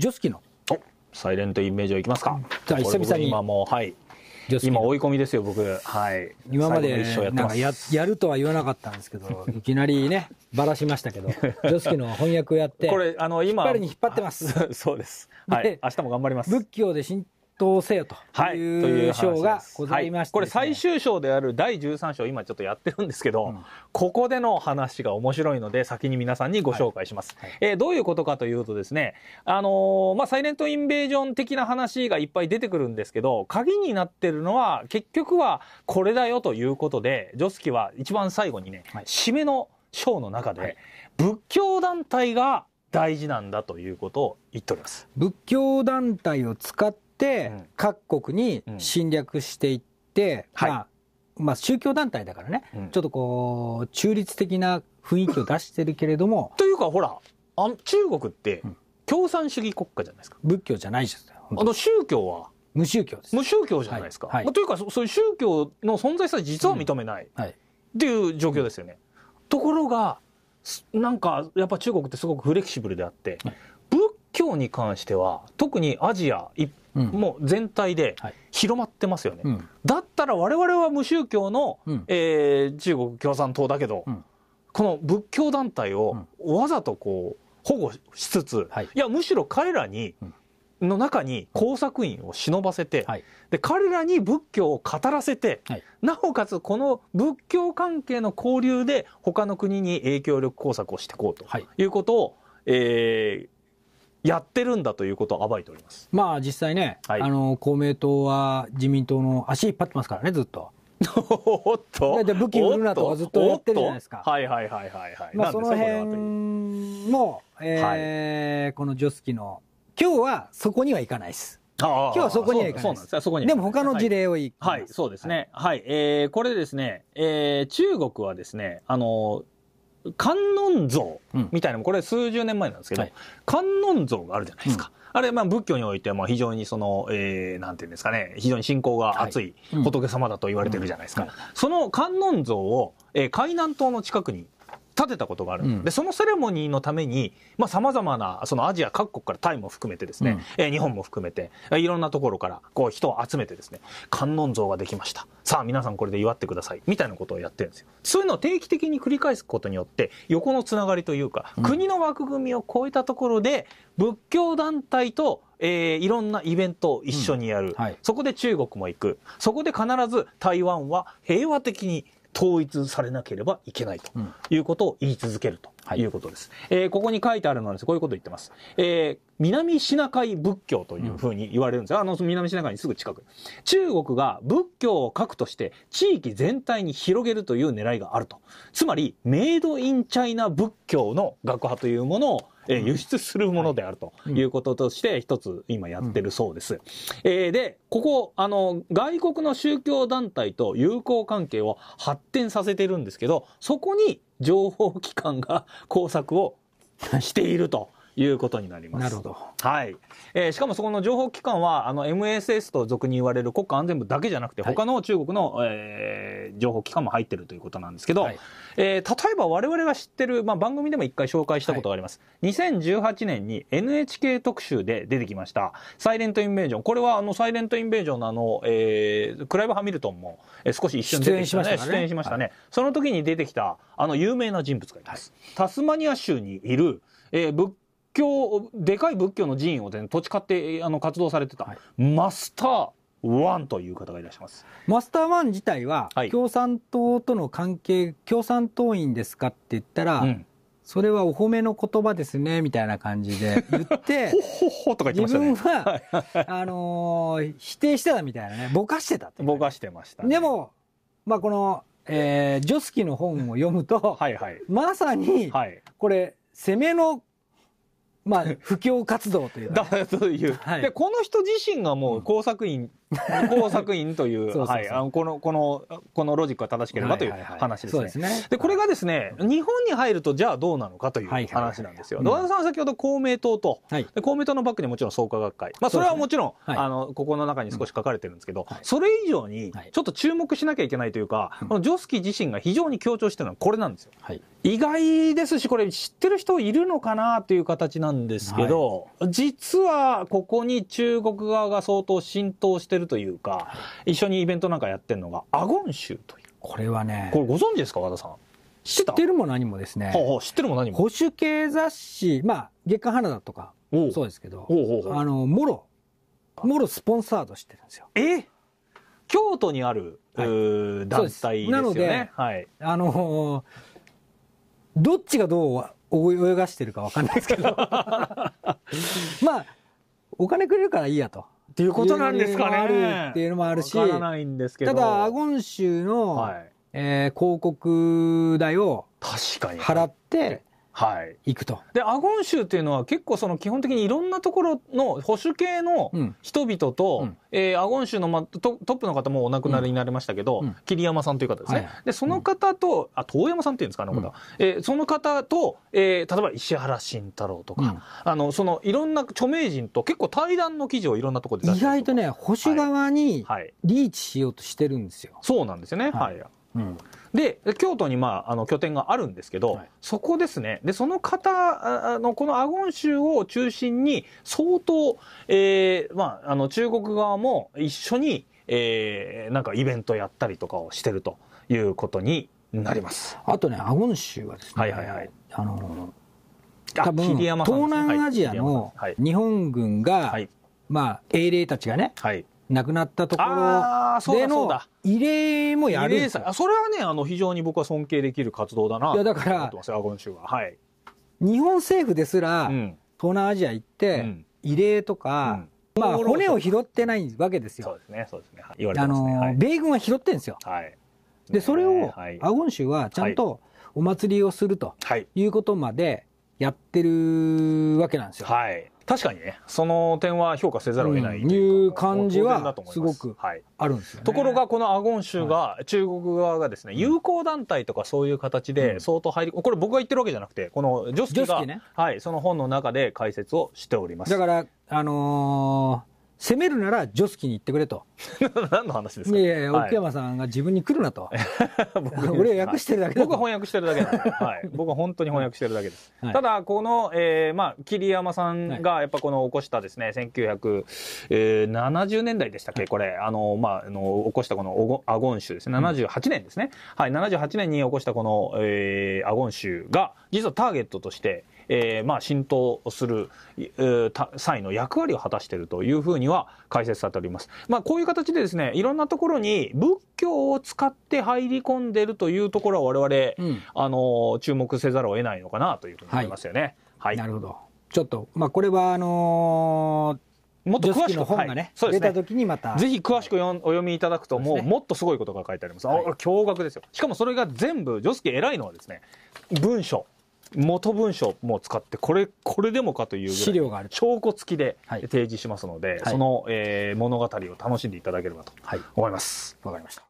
ジョスキのサイレントイメージョいきますかじゃあ久々に今もうはい今追い込みですよ僕はい今までなんかや やるとは言わなかったんですけどいきなりねばらしましたけどジョスキの翻訳をやってこれあの今引っ張りに引っ張ってます そうですはい明日も頑張ります仏教で信答せよという賞がございまして、ねはい、これ最終章である第13章今ちょっとやってるんですけど、うん、ここでの話が面白いので先に皆さんにご紹介します、はい、えー、どういうことかというとですねあのー、まあサイレントインベージョン的な話がいっぱい出てくるんですけど鍵になってるのは結局はこれだよということでジョスキは一番最後にね、はい、締めの章の中で、仏教団体が大事なんだということを言っております仏教団体を使って、各国に侵略していって、まあ、まあ、宗教団体だからね、ちょっとこう、中立的な雰囲気を出してるけれども。というか、ほら、あ中国って、共産主義国家じゃないですか。仏教じゃないですあの、宗教は無宗教です。無宗教じゃないですか。はいはい、というか、そういう宗教の存在さえ実は認めない、うんはい、っていう状況ですよね。ところが、なんか、やっぱ中国ってすごくフレキシブルであって、仏教に関しては、特にアジア一もう全体で広まってますよね、だったら我々は無宗教の、えー、中国共産党だけど、この仏教団体をわざとこう保護しつつ、はい、いやむしろ彼らに、の中に工作員を忍ばせて、はい、で彼らに仏教を語らせて、はい、なおかつこの仏教関係の交流で他の国に影響力工作をしていこうということを、はい、えやってるんだということを暴いております。まあ実際ね、はい、あの、公明党は自民党の足引っ張ってますからね、ずっと。おっとで武器売るなとはずっと言ってるじゃないですか。はいはいはいはい、はい。まあその辺も、えー、はい、このジョスキの、今日はそこにはいかないです。今日はそこにはいかないです。そそこにでも他の事例をい、はい、はい、そうですね。はい、はい、えー、これですね、えー、中国はですね、あのー、観音像みたいな、うこれ数十年前なんですけど、はい、観音像があるじゃないですか。うんあれ、まあ、仏教においては、非常にその、えー、なんていうんですかね、非常に信仰が厚い仏様だと言われてるじゃないですか。その観音像を、えー、海南島の近くに立てたことがある、うん、でそのセレモニーのためにさまざ、まなそのアジア各国からタイも含めてですね、うん、え日本も含めていろんなところからこう人を集めてですね観音像ができましたさあ皆さんこれで祝ってくださいみたいなことをやってるんですよそういうのを定期的に繰り返すことによって横のつながりというか、国の枠組みを超えたところで仏教団体とえー、いろんなイベントを一緒にやる、うんはい、そこで中国も行くそこで必ず台湾は平和的に統一されなければいけないということを言い続けるということです。うんはい、えー、ここに書いてあるのはです、ね、こういうことを言ってます。えー、南シナ海仏教というふうに言われるんですよ。あの、南シナ海にすぐ近く。中国が仏教を核として地域全体に広げるという狙いがあると。つまり、メイドインチャイナ仏教の学派というものをえ輸出するものであるということとして一つ今やってるそうです。えで、ここ、あの、外国の宗教団体と友好関係を発展させてるんですけど、そこに情報機関が工作をしているということになります。なるほど。はい。えー、しかもそこの情報機関は、あの、MSS と俗に言われる国家安全部だけじゃなくて、他の中国の、はい、えー、情報機関も入ってるということなんですけど、はい、えー、例えば我々が知ってる、まあ、番組でも一回紹介したことがあります。はい、2018年に NHK 特集で出てきました、サイレントインベージョン。これは、あの、サイレントインベージョンのあの、えー、クライブ・ハミルトンも、えー、少し一緒に出てきた、ね、出演しましたね。出演しましたね、はい、その時に出てきた、あの、有名な人物がいます。タスマニア州にいる、えー、教でかい仏教の寺院をね、土地買ってあの活動されてた、はい、マスターワンという方がいらっしゃいます。マスターワン自体は、共産党との関係、共産党員ですかって言ったら、うん、それはお褒めの言葉ですね、みたいな感じで言って、ほほほとか言ってました、ね、自分は、あのー、否定してたみたいなね、ぼかしてたて、ね、ぼかしてました、ね、でも、まあこの、えー、ジョスキの本を読むと、はいはい、まさに、これ、攻めのまあ、布教活動というか、ね、だという、はい、でこの人自身がもう工作員工作員という、はい、あのこの、この、このロジックは正しければという話ですね。でこれがですね、日本に入るとじゃあどうなのかという話なんですよ。野、田、さんは先ほど公明党と、公明党のバックにもちろん創価学会。まあ、それはもちろん、あの、ここの中に少し書かれてるんですけど、それ以上に、ちょっと注目しなきゃいけないというか、このジョスキ自身が非常に強調してるのはこれなんですよ。意外ですし、これ知ってる人いるのかなという形なんですけど、実はここに中国側が相当浸透してるるというか一緒にイベントなんかやってるのがアゴン州というこれはねこれご存知ですか和田さん知ってるも何もですねはは知ってるも何も保守系雑誌まあ月刊花田とかそうですけどあのもろもろスポンサードしてるんですよえ京都にある、はい、団体ですよねなので、はい、あのー、どっちがどう泳がしてるかわかんないですけど まあお金くれるからいいやとっていうことなんですかね。っていうのもあるし、ただ、アゴン州の、はい、えー、広告代を払って、はい。行くと。で、アゴン州っていうのは結構その基本的にいろんなところの保守系の人々と、うん、えー、アゴン州の、ま、トップの方もお亡くなりになりましたけど、うん、桐山さんという方ですね。はい、で、その方と、うん、あ、遠山さんっていうんですかね、こ、う、ん、えー、その方と、えー、例えば石原慎太郎とか、あの、そのいろんな著名人と結構対談の記事をいろんなところで出して意外とね、保守側にリーチしようとしてるんですよ。はい、そうなんですよね。はい、はいで京都にまああの拠点があるんですけど、はい、そこですねでその方あのこのアゴン州を中心に相当、えーまあ、あの中国側も一緒に、えー、なんかイベントやったりとかをしてるということになります。あとねアゴン州はですね、はいはいはい、あの多分東南アジアの日本軍が、はいはい、まあ英霊たちがね、はい、亡くなったところでの慰霊もやるあそれはねあの非常に僕は尊敬できる活動だないやだから今週は。はい、日本政府ですら、うん、東南アジア行って、うん、慰霊とか、うん、まあ骨を拾ってないわけですよ。そうですねそうですね。言われてますね。あの、はい、米軍は拾ってんですよ。はい、でそれを、はい、アゴン州はちゃんとお祭りをするということまでやってるわけなんですよ。はい確かにね、その点は評価せざるを得ない、うん、いう感じはすごくあるんですよ、ねはい、ところが、このアゴン州が、中国側がですね、友好団体とかそういう形で相当入り、これ僕が言ってるわけじゃなくて、このジョスキが、ね、はい、その本の中で解説をしております。だから、あのー攻めるならジョスキーに行ってくれと。何の話ですかいやいや、奥山さんが自分に来るなと。俺は訳してるだけだ、僕は翻訳してるだけはい。僕は本当に翻訳してるだけです。ただ、この、えー、まあ、桐山さんが、やっぱこの起こしたですね、1970年代でしたっけ、これ、あの、まあ、あの起こしたこのアゴン州ですね、78年ですね。はい、78年に起こしたこの、えー、アゴン州が、実はターゲットとして、えー、まあ浸透する、え際の役割を果たしているというふうには解説されております。まあ、こういう形でですね、いろんなところに仏教を使って入り込んでるというところは我々、うん、あの注目せざるを得ないのかなというふうに思いますよね。はい。はい、なるほど。ちょっとまあこれはあのーもっと詳しく本がね、はい、出た時にまた、ね、ぜひ詳しくお読みいただくともう、もっとすごいことが書いてあります、はい、驚愕ですよしかもそれが全部ジョス偉いのはですね文章元文章も使ってこれこれでもかという資料がある証拠付きで提示しますので、はい、その、えー、物語を楽しんでいただければと思いますわ、はい、かりました